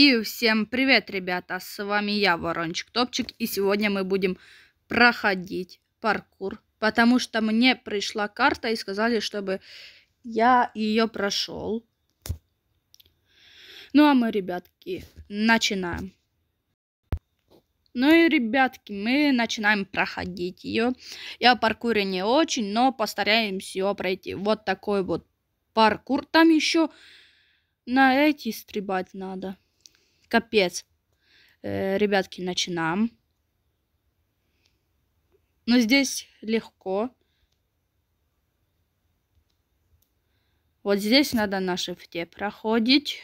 И всем привет, ребята! С вами я, Ворончик Топчик, и сегодня мы будем проходить паркур, потому что мне пришла карта и сказали, чтобы я ее прошел. Ну а мы, ребятки, начинаем. Ну и, ребятки, мы начинаем проходить ее. Я в паркуре не очень, но постараемся ее пройти. Вот такой вот паркур. Там еще на эти стрибать надо. Капец. Э, ребятки, начинаем. Но здесь легко. Вот здесь надо на шифте проходить.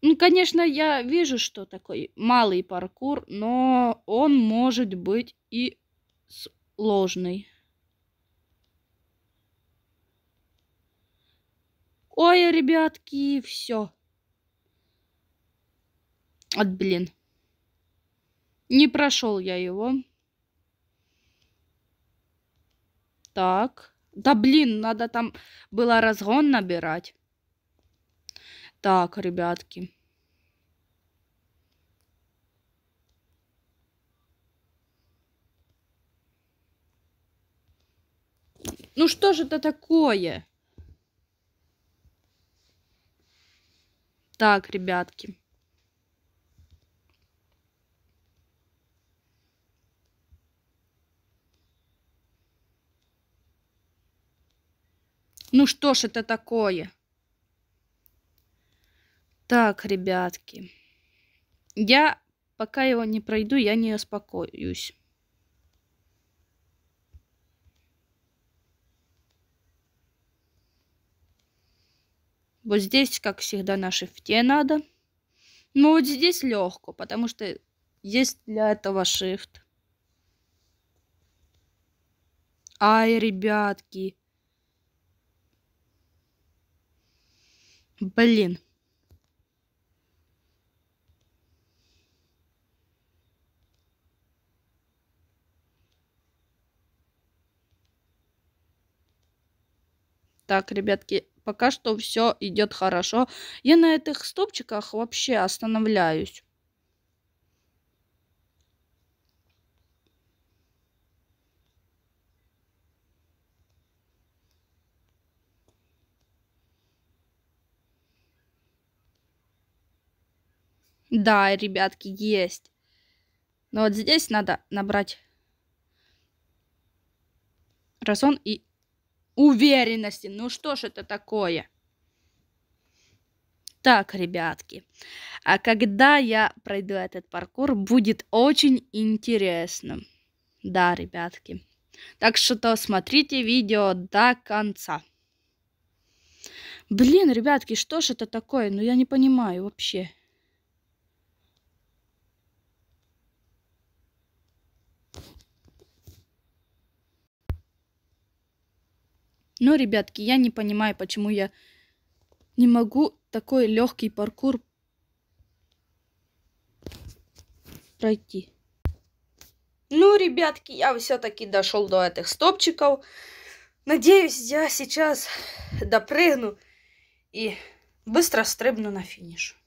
Ну, конечно, я вижу, что такой малый паркур, но он может быть и сложный. Ой, ребятки, все. От блин. Не прошел я его. Так. Да блин, надо там было разгон набирать. Так, ребятки. Ну что же это такое? Так, ребятки. Ну что ж это такое? Так, ребятки. Я, пока его не пройду, я не успокоюсь. Вот здесь, как всегда, на шифте надо. Но ну, вот здесь легко, потому что есть для этого шифт. Ай, ребятки. Блин. Так, ребятки, пока что все идет хорошо. Я на этих стопчиках вообще останавливаюсь. Да, ребятки, есть. Но вот здесь надо набрать разон и уверенности. Ну что ж это такое? Так, ребятки, а когда я пройду этот паркур, будет очень интересно. Да, ребятки. Так что смотрите видео до конца. Блин, ребятки, что ж это такое? Ну я не понимаю вообще. Но, ребятки, я не понимаю, почему я не могу такой легкий паркур пройти. Ну, ребятки, я все-таки дошел до этих стопчиков. Надеюсь, я сейчас допрыгну и быстро стрибну на финиш.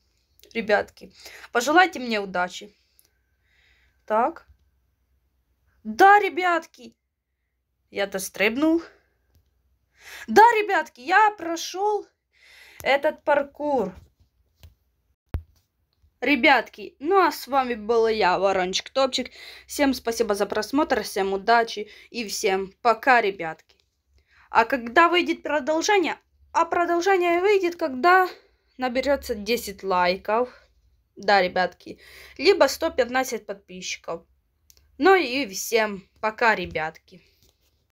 Ребятки, пожелайте мне удачи. Так. Да, ребятки, я дострибнул. Да, ребятки, я прошел этот паркур. Ребятки, ну а с вами была я, Ворончик Топчик. Всем спасибо за просмотр, всем удачи и всем пока, ребятки. А когда выйдет продолжение? А продолжение выйдет, когда наберется 10 лайков. Да, ребятки. Либо 115 подписчиков. Ну и всем пока, ребятки.